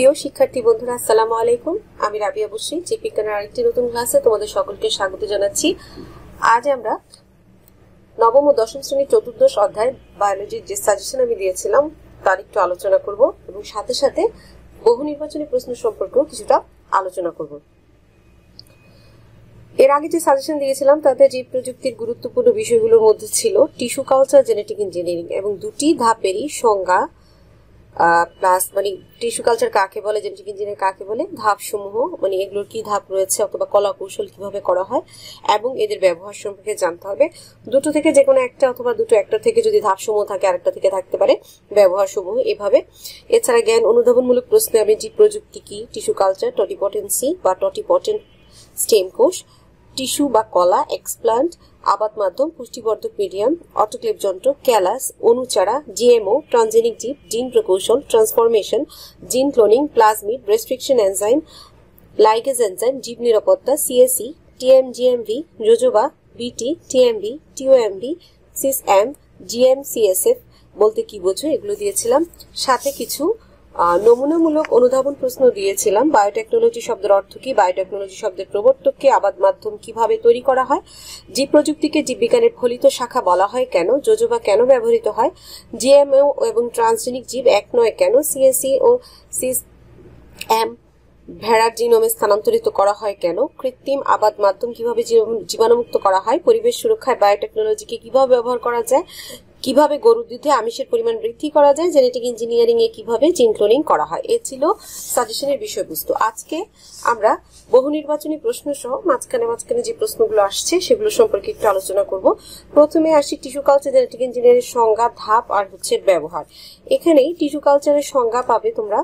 প্রিয় শিক্ষার্থী বন্ধুরা আসসালামু আলাইকুম আমি রাবিয়া বসি জীববিজ্ঞানের আরেকটি নতুন ক্লাসে তোমাদের সকলকে স্বাগত জানাচ্ছি আজ আমরা নবম ও দশম শ্রেণীর চতুর্দশ অধ্যায় বায়োলজির যে সাজেশন আমি দিয়েছিলাম তার একটু আলোচনা করব এবং সাথে সাথে বহু নির্বাচনী প্রশ্ন সম্পর্কেও কিছুটা আলোচনা করব এর আগে যে সাজেশন দিয়েছিলাম তাতে জীব প্রযুক্তির গুরুত্বপূর্ণ বিষয়গুলোর মধ্যে ছিল টিস্যু কালচার জেনেটিক ইঞ্জিনিয়ারিং এবং দুটি ধাপেরই সংজ্ঞা প্লাস মানে টিস্যু কালচার কাকে বলে জেনেটিক ইঞ্জিনিয়ার কাকে বলে ধাপসমূহ মানে এগুলোর কি ধাপ রয়েছে অথবা কলা কৌশল কিভাবে করা হয় এবং এদের ব্যবহার সম্পর্কে জানতে হবে দুটো থেকে যে কোনো একটা অথবা দুটো একটা থেকে যদি ধাপসমূহ থাকে আরেকটা থেকে থাকতে পারে ব্যবহার সমূহ এভাবে এছাড়া জ্ঞান অনুধাবনমূলক প্রশ্নে আমি যে প্রযুক্তি কি টিস্যু কালচার টটিপটেন্সি বা টটিপটেন্ট স্টেম কোষ টিস্যু বা কলা এক্সপ্লান্ট আবাদ মাধ্যম পুষ্টিবর্ধক মিডিয়াম অটোক্লেভ যন্ত্র ক্যালাস অনুচারা জিএমও ট্রানজেনিক জীব জিন প্রকৌশল ট্রান্সফরমেশন জিন cloning plasmid restriction enzyme ligase enzyme জীব নিরাপত্তা সিএসি টিএমজিএমভি e, রোজোবা বিটি টিএমভি টিওএমভি সিসএম জিএমসিএসএফ বলতে কি বোঝো এগুলো দিয়েছিলাম সাথে কিছু নমুনামূলক অনুধাবন প্রশ্ন দিয়েছিলাম বায়োটেকনোলজি শব্দের অর্থ কি বায়োটেকনোলজি শব্দের প্রবর্তককে আবাদ মাধ্যম কিভাবে তৈরি করা হয় জীব প্রযুক্তিকে জীববিজ্ঞানের ফলিত শাখা বলা হয় কেন যোজবা কেন ব্যবহৃত হয় জিএমও এবং ট্রান্সজেনিক জীব এক নয় কেন সিএসি ও সিস এম ভেড়ার জিনোমে স্থানান্তরিত করা হয় কেন কৃত্রিম আবাদ মাধ্যম কিভাবে জীবাণুমুক্ত করা হয় পরিবেশ সুরক্ষায় বায়োটেকনোলজিকে কিভাবে ব্যবহার করা যায় কিভাবে গরুর দুধে আমিষের পরিমাণ বৃদ্ধি করা যায় জেনেটিক ইঞ্জিনিয়ারিং এ কিভাবে জিন ক্লোনিং করা হয় এ ছিল সাজেশনের বিষয়বস্তু আজকে আমরা বহু নির্বাচনী প্রশ্ন সহ মাঝখানে মাঝখানে যে প্রশ্নগুলো আসছে সেগুলো সম্পর্কে একটু আলোচনা করব প্রথমে আসি টিস্যু কালচার জেনেটিক ইঞ্জিনিয়ারিং সংজ্ঞা ধাপ আর হচ্ছে ব্যবহার এখানেই টিস্যু কালচারের সংজ্ঞা পাবে তোমরা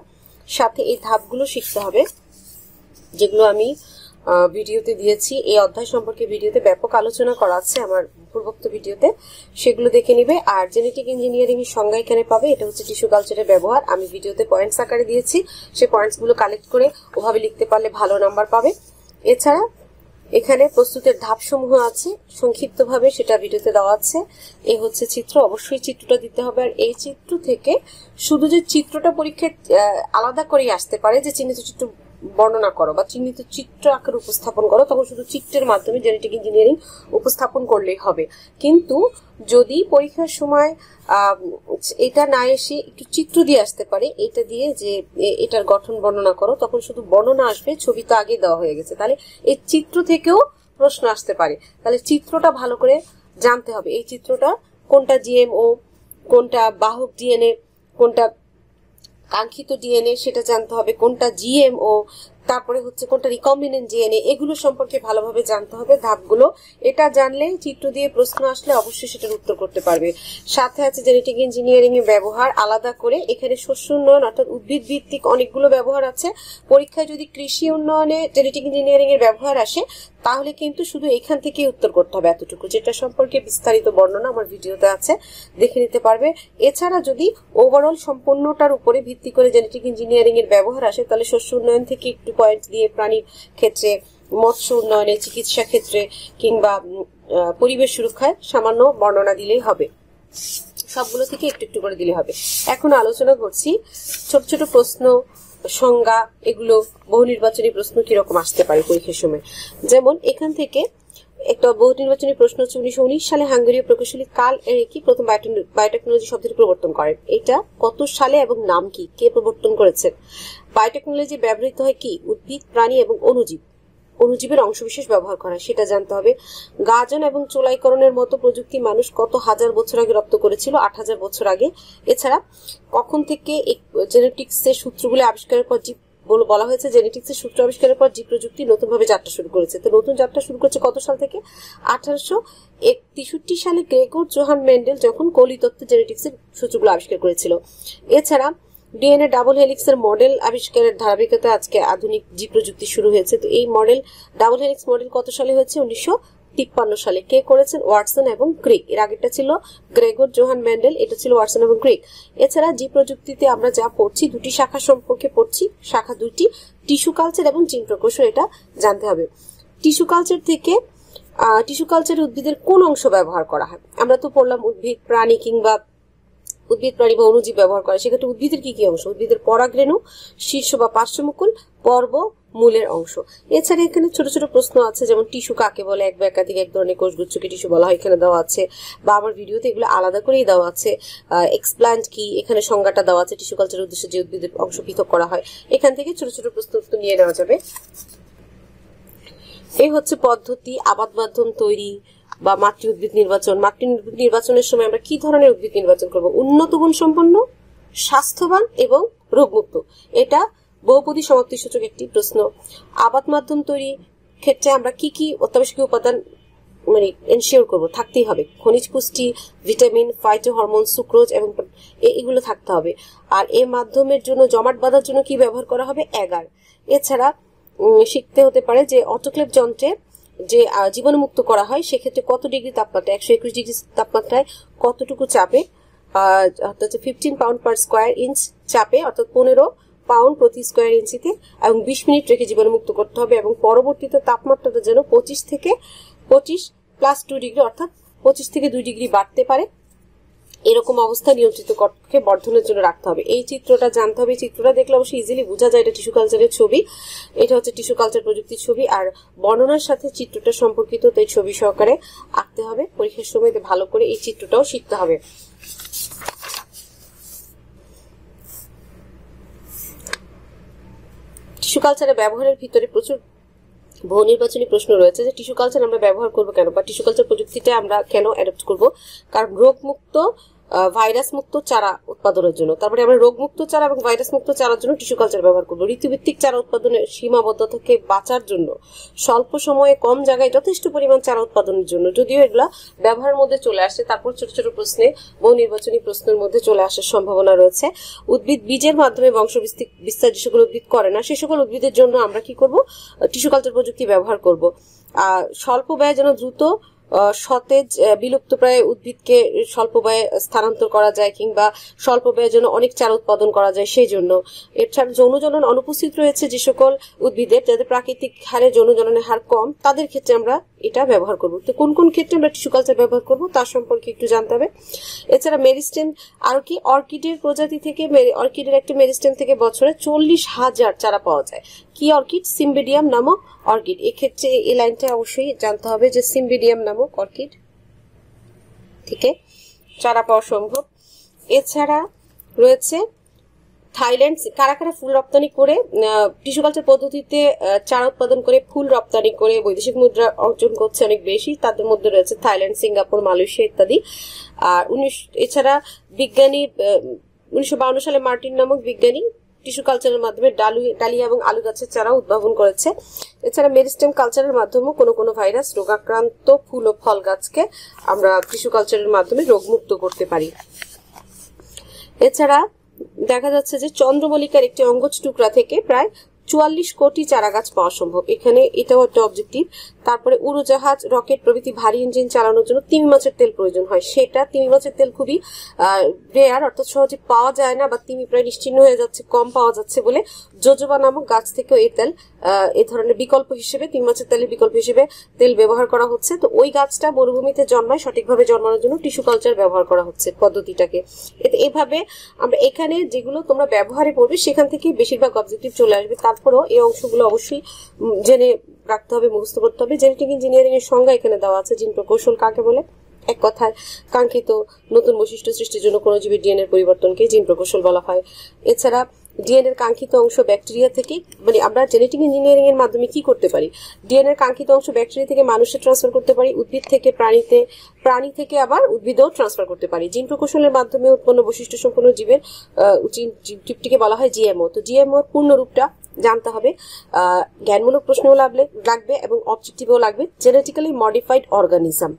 সাথে এই ধাপগুলো শিখতে হবে যেগুলো আমি ভিডিওতে দিয়েছি এই অধ্যায় সম্পর্কে ভিডিওতে ব্যাপক আলোচনা করা আছে আমার পূর্বোক্ত ভিডিওতে সেগুলো দেখে নিবে আর জেনেটিক ইঞ্জিনিয়ারিং এর সংজ্ঞা এখানে পাবে এটা হচ্ছে টিস্যু কালচারের ব্যবহার আমি ভিডিওতে পয়েন্টস আকারে দিয়েছি সেই গুলো কালেক্ট করে ওভাবে লিখতে পারলে ভালো নাম্বার পাবে এছাড়া এখানে প্রস্তুতের ধাপসমূহ আছে সংক্ষিপ্তভাবে সেটা ভিডিওতে দেওয়া আছে এই হচ্ছে চিত্র অবশ্যই চিত্রটা দিতে হবে আর এই চিত্র থেকে শুধু যে চিত্রটা পরীক্ষায় আলাদা করেই আসতে পারে যে চিহ্নিত চিত্র বর্ণনা করো বা চিহ্নিত চিত্র আকারে উপস্থাপন করো তখন শুধু চিত্রের মাধ্যমে জেনেটিক ইঞ্জিনিয়ারিং উপস্থাপন করলেই হবে কিন্তু যদি পরীক্ষার সময় এটা না এসে একটু চিত্র দিয়ে আসতে পারে এটা দিয়ে যে এটার গঠন বর্ণনা করো তখন শুধু বর্ণনা আসবে ছবি তো আগে দেওয়া হয়ে গেছে তাহলে এই চিত্র থেকেও প্রশ্ন আসতে পারে তাহলে চিত্রটা ভালো করে জানতে হবে এই চিত্রটা কোনটা জিএমও কোনটা বাহক ডিএনএ কোনটা কাঙ্ক্ষিত ডিএনএ সেটা জানতে হবে কোনটা জিএমও তারপরে হচ্ছে কোনটা রিকম্বিনেন্ট ডিএনএ এগুলো সম্পর্কে ভালোভাবে জানতে হবে ধাপগুলো এটা জানলেই চিত্র দিয়ে প্রশ্ন আসলে অবশ্যই সেটার উত্তর করতে পারবে সাথে আছে জেনেটিক ইঞ্জিনিয়ারিং এর ব্যবহার আলাদা করে এখানে শস্য উন্নয়ন অর্থাৎ উদ্ভিদ ভিত্তিক অনেকগুলো ব্যবহার আছে পরীক্ষায় যদি কৃষি উন্নয়নে জেনেটিক ইঞ্জিনিয়ারিং এর ব্যবহার আসে তাহলে কিন্তু শুধু এখান থেকে উত্তর করতে হবে এতটুকু যেটা সম্পর্কে বিস্তারিত বর্ণনা আমার ভিডিওতে আছে দেখে নিতে পারবে এছাড়া যদি ওভারঅল সম্পূর্ণটার উপরে ভিত্তি করে জেনেটিক ইঞ্জিনিয়ারিং এর ব্যবহার আসে তাহলে শস্য উন্নয়ন থেকে একটু পয়েন্ট দিয়ে প্রাণীর ক্ষেত্রে মৎস্য উন্নয়নে চিকিৎসা ক্ষেত্রে কিংবা পরিবেশ সুরক্ষায় সামান্য বর্ণনা দিলেই হবে সবগুলো থেকে একটু একটু করে দিলে হবে এখন আলোচনা করছি ছোট ছোট প্রশ্ন সংজ্ঞা এগুলো বহু নির্বাচনী প্রশ্ন কিরকম আসতে পারে পরীক্ষার সময় যেমন এখান থেকে একটা বহু নির্বাচনী প্রশ্ন হচ্ছে উনিশশো উনিশ সালে হাঙ্গেরীয় প্রকৌশলী কাল এরিকি প্রথম বায়োটেকনোলজি শব্দটি প্রবর্তন করেন এটা কত সালে এবং নাম কি কে প্রবর্তন করেছেন বায়োটেকনোলজি ব্যবহৃত হয় কি উদ্ভিদ প্রাণী এবং অনুজীব অনুজীবের অংশবিশেষ ব্যবহার করা সেটা জানতে হবে গাজন এবং চোলাইকরণের মতো প্রযুক্তি মানুষ কত হাজার বছর আগে রপ্ত করেছিল আট হাজার বছর আগে এছাড়া কখন থেকে জেনেটিক্সের সূত্রগুলো আবিষ্কারের পর জীব বলা হয়েছে এর সূত্র আবিষ্কারের পর জীব প্রযুক্তি নতুনভাবে যাত্রা শুরু করেছে তো নতুন যাত্রা শুরু করেছে কত সাল থেকে আঠারোশো তেষট্টি সালে গ্রেগর জোহান মেন্ডেল যখন কলিতত্ত্ব জেনেটিক্সের সূত্রগুলো আবিষ্কার করেছিল এছাড়া ডিএনএ ডাবল হেলিক্সের মডেল আবিষ্কারের ধারাবাহিকতা আজকে আধুনিক জীব প্রযুক্তি শুরু হয়েছে তো এই মডেল ডাবল হেলিক্স মডেল কত সালে হয়েছে উনিশশো তিপ্পান্ন সালে কে করেছেন ওয়াটসন এবং গ্রিক এর আগেরটা ছিল গ্রেগর জোহান ম্যান্ডেল এটা ছিল ওয়াটসন এবং গ্রিক এছাড়া জি প্রযুক্তিতে আমরা যা পড়ছি দুটি শাখা সম্পর্কে পড়ছি শাখা দুটি টিস্যু কালচার এবং জিন প্রকৌশল এটা জানতে হবে টিস্যু কালচার থেকে টিস্যু কালচারে উদ্ভিদের কোন অংশ ব্যবহার করা হয় আমরা তো পড়লাম উদ্ভিদ প্রাণী কিংবা উদ্ভিদ প্রাণী বা অনুজীব ব্যবহার করে সেক্ষেত্রে উদ্ভিদের কি কি অংশ উদ্ভিদের পরাগ্রেণু শীর্ষ বা পার্শ্বমুকুল পর্ব মূলের অংশ এছাড়া এখানে ছোট ছোট প্রশ্ন আছে যেমন টিস্যু কাকে বলে এক বা একাধিক এক ধরনের কোষগুচ্ছকে টিস্যু বলা হয় এখানে দেওয়া আছে বা আমার ভিডিওতে এগুলো আলাদা করেই দেওয়া আছে এক্সপ্ল্যান্ট কি এখানে সংজ্ঞাটা দেওয়া আছে টিস্যু কালচারের উদ্দেশ্যে যে উদ্ভিদের অংশ পৃথক করা হয় এখান থেকে ছোট ছোট প্রশ্ন নিয়ে নেওয়া যাবে এই হচ্ছে পদ্ধতি আবাদ মাধ্যম তৈরি বা মাতৃ উদ্ভিদ নির্বাচন মাতৃ উদ্ভিদ নির্বাচনের সময় আমরা কি ধরনের উদ্ভিদ নির্বাচন করব উন্নত গুণ সম্পন্ন স্বাস্থ্যবান এবং রোগমুক্ত এটা বহুপদী সমাপ্তি সূচক একটি প্রশ্ন আবাদ মাধ্যম তৈরি ক্ষেত্রে আমরা কি কি অত্যাবশ্যকীয় উপাদান মানে এনশিওর করব থাকতেই হবে খনিজ পুষ্টি ভিটামিন ফাইটো হরমোন সুক্রোজ এবং এগুলো থাকতে হবে আর এ মাধ্যমের জন্য জমাট বাঁধার জন্য কি ব্যবহার করা হবে এগার এছাড়া শিখতে হতে পারে যে অটোক্লেভ যন্ত্রে যে জীবাণুমুক্ত করা হয় সেক্ষেত্রে কত ডিগ্রি তাপমাত্রা একশো একুশ ডিগ্রি তাপমাত্রায় কতটুকু চাপে অর্থাৎ fifteen pound per square inch চাপে অর্থাৎ পনেরো পাউন্ড প্রতি স্কোয়ার ইঞ্চিতে এবং বিশ মিনিট রেখে জীবাণুমুক্ত করতে হবে এবং পরবর্তীতে তাপমাত্রাটা যেন পঁচিশ থেকে পঁচিশ প্লাস টু ডিগ্রি অর্থাৎ পঁচিশ থেকে দুই ডিগ্রি বাড়তে পারে এরকম অবস্থা নিয়ন্ত্রিত কক্ষে বর্ধনের জন্য রাখতে হবে এই চিত্রটা জানতে হবে চিত্রটা দেখলে অবশ্যই ইজিলি বোঝা যায় এটা টিস্যু কালচারের ছবি এটা হচ্ছে টিস্যু কালচার প্রযুক্তির ছবি আর বর্ণনার সাথে চিত্রটা সম্পর্কিত তাই ছবি সহকারে আঁকতে হবে পরীক্ষার সময় ভালো করে এই চিত্রটাও শিখতে হবে টিস্যু কালচারের ব্যবহারের ভিতরে প্রচুর বহু নির্বাচনী প্রশ্ন রয়েছে যে টিস্যু কালচার আমরা ব্যবহার করবো কেন বা টিস্যু কালচার প্রযুক্তিতে আমরা কেন অ্যাডাপ্ট করবো কারণ রোগমুক্ত ভাইরাস মুক্ত চারা উৎপাদনের জন্য তারপরে আমরা রোগমুক্ত চারা এবং ভাইরাস মুক্ত চারার জন্য টিস্যু কালচার ব্যবহার করবো ঋতুভিত্তিক চারা উৎপাদনের সীমাবদ্ধ থেকে বাঁচার জন্য স্বল্প সময়ে কম জায়গায় যথেষ্ট পরিমাণ চারা উৎপাদনের জন্য যদিও এগুলা ব্যবহারের মধ্যে চলে আসে তারপর ছোট ছোট প্রশ্নে বহু নির্বাচনী প্রশ্নের মধ্যে চলে আসার সম্ভাবনা রয়েছে উদ্ভিদ বীজের মাধ্যমে বংশ বিস্তার যে সকল উদ্ভিদ করে না সে সকল উদ্ভিদের জন্য আমরা কি করব টিস্যু কালচার প্রযুক্তি ব্যবহার করব স্বল্প ব্যয় যেন দ্রুত সতেজ বিলুপ্তপ্রায় উদ্ভিদকে স্বল্প ব্যয়ে স্থানান্তর করা যায় কিংবা স্বল্প ব্যয়ের জন্য অনেক চারা উৎপাদন করা যায় সেই জন্য এছাড়া যৌনজনন অনুপস্থিত রয়েছে যে সকল উদ্ভিদের যাদের প্রাকৃতিক হারে যৌনজননের হার কম তাদের ক্ষেত্রে আমরা এটা ব্যবহার করব তো কোন কোন ক্ষেত্রে আমরা টিস্যু কালচার ব্যবহার করব তার সম্পর্কে একটু জানতে হবে এছাড়া মেরিস্টেম আর কি অর্কিডের প্রজাতি থেকে অর্কিডের একটা মেরিস্টেম থেকে বছরে চল্লিশ হাজার চারা পাওয়া যায় কি অর্কিড সিম্বিডিয়াম নামক অর্কিড এক্ষেত্রে এই লাইনটা অবশ্যই জানতে হবে যে সিম্বিডিয়াম নামক অর্কিড থেকে চারা পাওয়া সম্ভব এছাড়া রয়েছে থাইল্যান্ড কারা কারা ফুল রপ্তানি করে টিস্যু কালচার পদ্ধতিতে চারা উৎপাদন করে ফুল রপ্তানি করে বৈদেশিক মুদ্রা অর্জন করছে অনেক বেশি তাদের মধ্যে রয়েছে থাইল্যান্ড সিঙ্গাপুর মালয়েশিয়া ইত্যাদি আর উনিশ এছাড়া বিজ্ঞানী উনিশশো সালে মার্টিন নামক বিজ্ঞানী টিস্যু কালচারের মাধ্যমে ডালু ডালিয়া এবং আলু গাছের চারা উদ্ভাবন করেছে এছাড়া মেরিস্টেম কালচারের মাধ্যমেও কোনো কোনো ভাইরাস রোগাক্রান্ত ফুল ও ফল গাছকে আমরা টিস্যু কালচারের মাধ্যমে রোগমুক্ত করতে পারি এছাড়া দেখা যাচ্ছে যে চন্দ্রমল্লিকার একটি অঙ্গজ টুকরা থেকে প্রায় চুয়াল্লিশ কোটি চারাগাছ পাওয়া সম্ভব এখানে এটাও একটা অবজেক্টিভ তারপরে উড়োজাহাজ রকেট প্রভৃতি ভারী ইঞ্জিন চালানোর জন্য তিন মাছের তেল প্রয়োজন হয় সেটা তিমি মাছের তেল খুবই রেয়ার অর্থাৎ সহজে পাওয়া যায় না বা তিমি প্রায় নিশ্চিন্ন হয়ে যাচ্ছে কম পাওয়া যাচ্ছে বলে যোজবা নামক গাছ থেকেও এই তেল এ ধরনের বিকল্প হিসেবে তিন মাছের তেলের বিকল্প হিসেবে তেল ব্যবহার করা হচ্ছে তো ওই গাছটা মরুভূমিতে জন্মায় সঠিকভাবে জন্মানোর জন্য টিস্যু কালচার ব্যবহার করা হচ্ছে পদ্ধতিটাকে এভাবে আমরা এখানে যেগুলো তোমরা ব্যবহারে পড়বে সেখান থেকে বেশিরভাগ অবজেক্টিভ চলে আসবে তার তারপরেও এই অংশগুলো অবশ্যই জেনে রাখতে হবে মুখস্থ করতে হবে জেনেটিক ইঞ্জিনিয়ারিং এর সংজ্ঞা এখানে দেওয়া আছে জিন প্রকৌশল কাকে বলে এক কথায় কাঙ্ক্ষিত নতুন বৈশিষ্ট্য সৃষ্টির জন্য কোনো জীবের ডিএনএর পরিবর্তনকে জিন প্রকৌশল বলা হয় এছাড়া ডিএনএর কাঙ্ক্ষিত অংশ ব্যাকটেরিয়া থেকে মানে আমরা জেনেটিক ইঞ্জিনিয়ারিং এর মাধ্যমে কি করতে পারি ডিএনএর কাঙ্ক্ষিত অংশ ব্যাকটেরিয়া থেকে মানুষে ট্রান্সফার করতে পারি উদ্ভিদ থেকে প্রাণীতে প্রাণী থেকে আবার উদ্ভিদেও ট্রান্সফার করতে পারি জিন প্রকৌশলের মাধ্যমে উৎপন্ন বৈশিষ্ট্য সম্পন্ন জীবের জীবটিকে বলা হয় জিএমও তো জিএমওর পূর্ণ রূপটা জানতে হবে জ্ঞানমূলক প্রশ্নও লাগলে লাগবে এবং অবজেক্টিভও লাগবে জেনেটিক্যালি মডিফাইড অর্গানিজম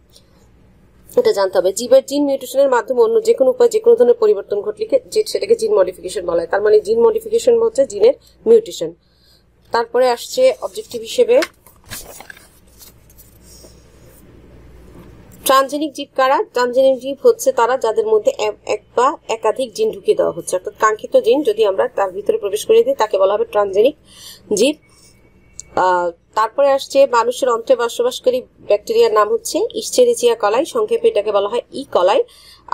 এটা জানতে হবে জীবের জিন মিউটেশনের মাধ্যমে অন্য যে কোনো উপায় যে কোনো ধরনের পরিবর্তন ঘটলে যে সেটাকে জিন মডিফিকেশন বলা হয় তার মানে জিন মডিফিকেশন হচ্ছে জিনের মিউটেশন তারপরে আসছে অবজেক্টিভ হিসেবে ট্রানজেনিক জীব কারা ট্রানজেনিক জীব হচ্ছে তারা যাদের মধ্যে এক বা একাধিক জিন ঢুকিয়ে দেওয়া হচ্ছে অর্থাৎ কাঙ্ক্ষিত জিন যদি আমরা তার ভিতরে প্রবেশ করিয়ে দিই তাকে বলা হবে ট্রানজেনিক জীব তারপরে আসছে মানুষের অন্ত্রে বসবাসকারী ব্যাকটেরিয়ার নাম হচ্ছে ইস্টেরিজিয়া কলাই সংক্ষেপে এটাকে বলা হয় ই e. কলাই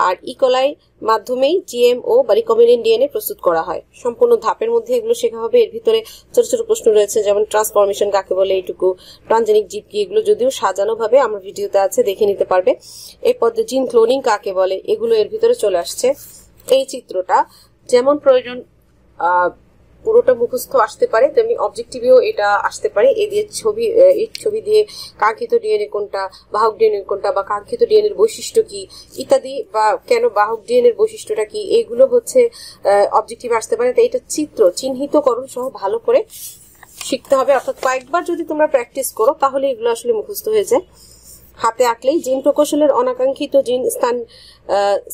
আর ই e. কলাই মাধ্যমেই জিএমও বা রিকমিনেন্ট ডিএনএ প্রস্তুত করা হয় সম্পূর্ণ ধাপের মধ্যে এগুলো শেখা হবে এর ভিতরে ছোট ছোট প্রশ্ন রয়েছে যেমন ট্রান্সফরমেশন কাকে বলে এইটুকু ট্রানজেনিক জীব কি এগুলো যদিও সাজানোভাবে আমার ভিডিওতে আছে দেখে নিতে পারবে এরপর জিন ক্লোনিং কাকে বলে এগুলো এর ভিতরে চলে আসছে এই চিত্রটা যেমন প্রয়োজন পুরোটা মুখস্থ আসতে পারে তেমনি অবজেক্টিভেও এটা আসতে পারে এ দিয়ে ছবি এই ছবি দিয়ে কাঙ্ক্ষিত ডিএনএ কোনটা বাহক ডিএনএ কোনটা বা কাঙ্ক্ষিত ডিএনএর বৈশিষ্ট্য কি ইত্যাদি বা কেন বাহক ডিএনএর বৈশিষ্ট্যটা কি এগুলো হচ্ছে অবজেক্টিভ আসতে পারে তাই এটা চিত্র চিহ্নিতকরণ সহ ভালো করে শিখতে হবে অর্থাৎ কয়েকবার যদি তোমরা প্র্যাকটিস করো তাহলে এগুলো আসলে মুখস্থ হয়ে যায় হাতে আঁকলেই জিন প্রকৌশলের অনাকাঙ্ক্ষিত জিন স্থান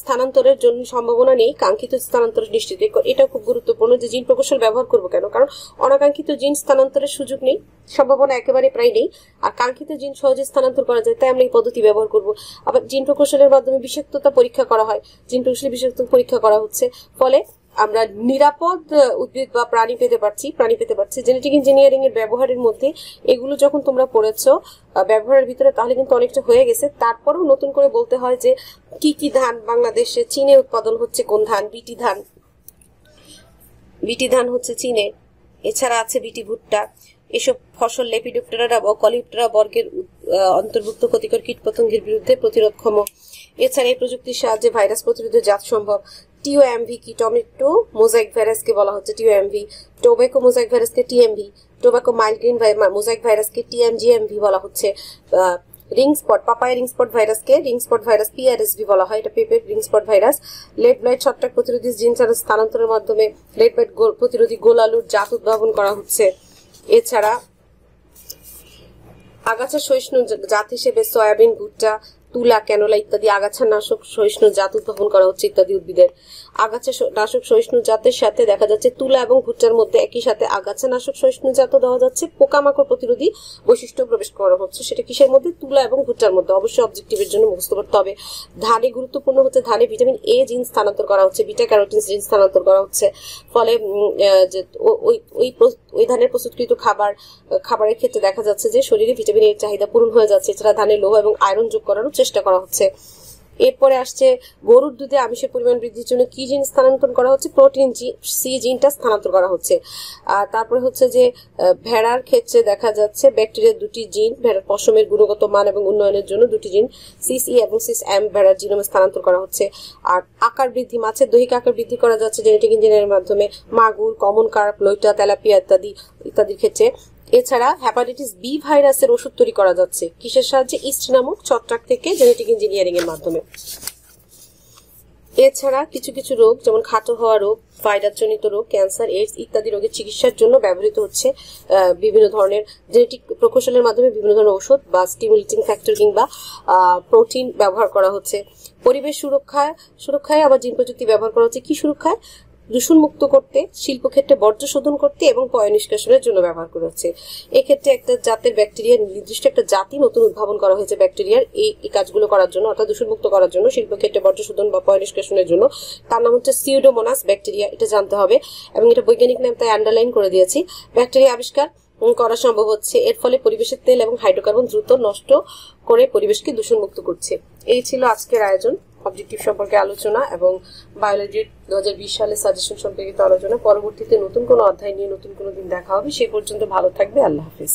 স্থানান্তরের জন্য সম্ভাবনা নেই কাঙ্ক্ষিত স্থানান্তর নিশ্চিত এটা খুব গুরুত্বপূর্ণ যে জিন প্রকৌশল ব্যবহার করব কেন কারণ অনাকাঙ্ক্ষিত জিন স্থানান্তরের সুযোগ নেই সম্ভাবনা একেবারে প্রায় নেই আর কাঙ্ক্ষিত জিন সহজে স্থানান্তর করা যায় তাই আমরা এই পদ্ধতি ব্যবহার করব আবার জিন প্রকৌশলের মাধ্যমে বিষাক্ততা পরীক্ষা করা হয় জিন প্রকৌশলের বিষাক্ত পরীক্ষা করা হচ্ছে ফলে আমরা নিরাপদ উদ্ভিদ বা প্রাণী পেতে পারছি প্রাণী পেতে পারছি জেনেটিক ইঞ্জিনিয়ারিং এর ব্যবহারের মধ্যে এগুলো যখন তোমরা পড়েছো ব্যবহারের ভিতরে তাহলে কিন্তু অনেকটা হয়ে গেছে তারপরেও নতুন করে বলতে হয় যে কি কি ধান বাংলাদেশে চীনে উৎপাদন হচ্ছে কোন ধান বিটি ধান বিটি ধান হচ্ছে চীনে এছাড়া আছে বিটি ভুট্টা এসব ফসল লেপিডোপ্টেরা বা কলিপ্টেরা বর্গের অন্তর্ভুক্ত ক্ষতিকর কীটপতঙ্গের বিরুদ্ধে প্রতিরোধক্ষম এছাড়া এই প্রযুক্তির সাহায্যে ভাইরাস প্রতিরোধে জাত সম্ভব টিওএমভি কি টমেটো মোজাইক ভাইরাসকে বলা হচ্ছে টিওএমভি টোবেকো মোজাইক ভাইরাসকে টিএমভি টোবাকো মাইলগ্রিন মোজাইক ভাইরাসকে টিএমজিএমভি বলা হচ্ছে রিং স্পট পাপায় রিং স্পট ভাইরাসকে রিং স্পট ভাইরাস পিআরএসভি বলা হয় এটা পেপের ring spot virus late blight ছত্রাক প্রতিরোধী জিন স্থানান্তরের মাধ্যমে লেড ব্লাইট প্রতিরোধী গোলালুর জাত উদ্ভাবন করা হচ্ছে এছাড়া আগাছা সহিষ্ণু জাত হিসেবে সয়াবিন ভুট্টা তুলা ক্যানোলা ইত্যাদি আগাছানাশক সহিষ্ণু জাত উদ্ভাবন করা হচ্ছে ইত্যাদি উদ্ভিদের আগাছা নাশক সহিষ্ণু জাতের সাথে দেখা যাচ্ছে তুলা এবং ভুট্টার মধ্যে একই সাথে আগাছা নাশক সহিষ্ণু জাত দেওয়া যাচ্ছে পোকামাকড় প্রতিরোধী বৈশিষ্ট্য প্রবেশ করা হচ্ছে সেটা কিসের মধ্যে তুলা এবং ভুট্টার মধ্যে অবশ্যই অবজেক্টিভের জন্য মুখস্থ করতে হবে ধানে গুরুত্বপূর্ণ হচ্ছে ধানে ভিটামিন এ জিন স্থানান্তর করা হচ্ছে বিটা ক্যারোটিন জিন স্থানান্তর করা হচ্ছে ফলে ওই ওই ওই ধানের প্রস্তুতকৃত খাবার খাবারের ক্ষেত্রে দেখা যাচ্ছে যে শরীরে ভিটামিন এর চাহিদা পূরণ হয়ে যাচ্ছে এছাড়া ধানে লোহ এবং আয়রন যোগ করারও চেষ্টা করা হচ্ছে এরপরে আসছে গরুর দুধে আমিষের পরিমাণ বৃদ্ধির জন্য কি জিন স্থানান্তর করা হচ্ছে প্রোটিন জি সি জিনটা স্থানান্তর করা হচ্ছে আর তারপরে হচ্ছে যে ভেড়ার ক্ষেত্রে দেখা যাচ্ছে ব্যাকটেরিয়ার দুটি জিন ভেড়ার পশমের গুণগত মান এবং উন্নয়নের জন্য দুটি জিন সিস ই এবং সিস এম ভেড়ার জিনোমে স্থানান্তর করা হচ্ছে আর আকার বৃদ্ধি মাছের দৈহিক আকার বৃদ্ধি করা যাচ্ছে জেনেটিক ইঞ্জিনিয়ারের মাধ্যমে মাগুর কমন কার্প লৈটা তেলাপিয়া ইত্যাদি ইত্যাদির ক্ষেত্রে এছাড়া হ্যাপাটাইটিস বি ভাইরাসের ওষুধ তৈরি করা যাচ্ছে কিসের সাহায্যে ইস্ট নামক ছত্রাক থেকে জেনেটিক ইঞ্জিনিয়ারিং এর মাধ্যমে এছাড়া কিছু কিছু রোগ যেমন খাটো হওয়া রোগ ভাইরাসজনিত রোগ ক্যান্সার এইডস ইত্যাদি রোগের চিকিৎসার জন্য ব্যবহৃত হচ্ছে বিভিন্ন ধরনের জেনেটিক প্রকৌশলের মাধ্যমে বিভিন্ন ধরনের ওষুধ বা স্টিমুলেটিং ফ্যাক্টর কিংবা প্রোটিন ব্যবহার করা হচ্ছে পরিবেশ সুরক্ষায় সুরক্ষায় আবার জিন প্রযুক্তি ব্যবহার করা হচ্ছে কি সুরক্ষায় দূষণ মুক্ত করতে শিল্পক্ষেত্রে বর্জ্য শোধন করতে এবং পয় নিষ্কাশনের জন্য ব্যবহার করা হচ্ছে এক্ষেত্রে একটা জাতের ব্যাকটেরিয়া নির্দিষ্ট একটা জাতি নতুন উদ্ভাবন করা হয়েছে ব্যাকটেরিয়ার এই কাজগুলো করার জন্য অর্থাৎ দূষণমুক্ত করার জন্য শিল্পক্ষেত্রে বর্জ্য শোধন বা পয় নিষ্কাশনের জন্য তার নাম হচ্ছে সিউডোমোনাস ব্যাকটেরিয়া এটা জানতে হবে এবং এটা বৈজ্ঞানিক নাম তাই আন্ডারলাইন করে দিয়েছি ব্যাকটেরিয়া আবিষ্কার করা সম্ভব হচ্ছে এর ফলে পরিবেশের তেল এবং হাইড্রোকার্বন দ্রুত নষ্ট করে পরিবেশকে দূষণমুক্ত করছে এই ছিল আজকের আয়োজন অবজেক্টিভ সম্পর্কে আলোচনা এবং বায়োলজির দু হাজার বিশ সালে সাজেশন সম্পর্কিত আলোচনা পরবর্তীতে নতুন কোনো অধ্যায় নিয়ে নতুন কোনো দিন দেখা হবে সে পর্যন্ত ভালো থাকবে আল্লাহ হাফিজ